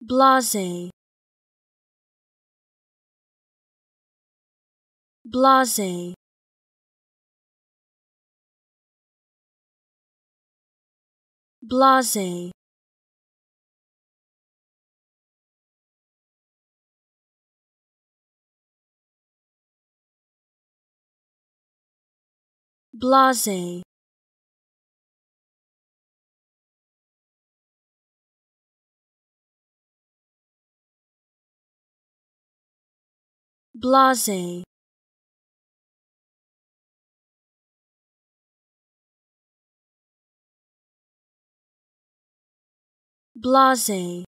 blase blase blase blase blase blase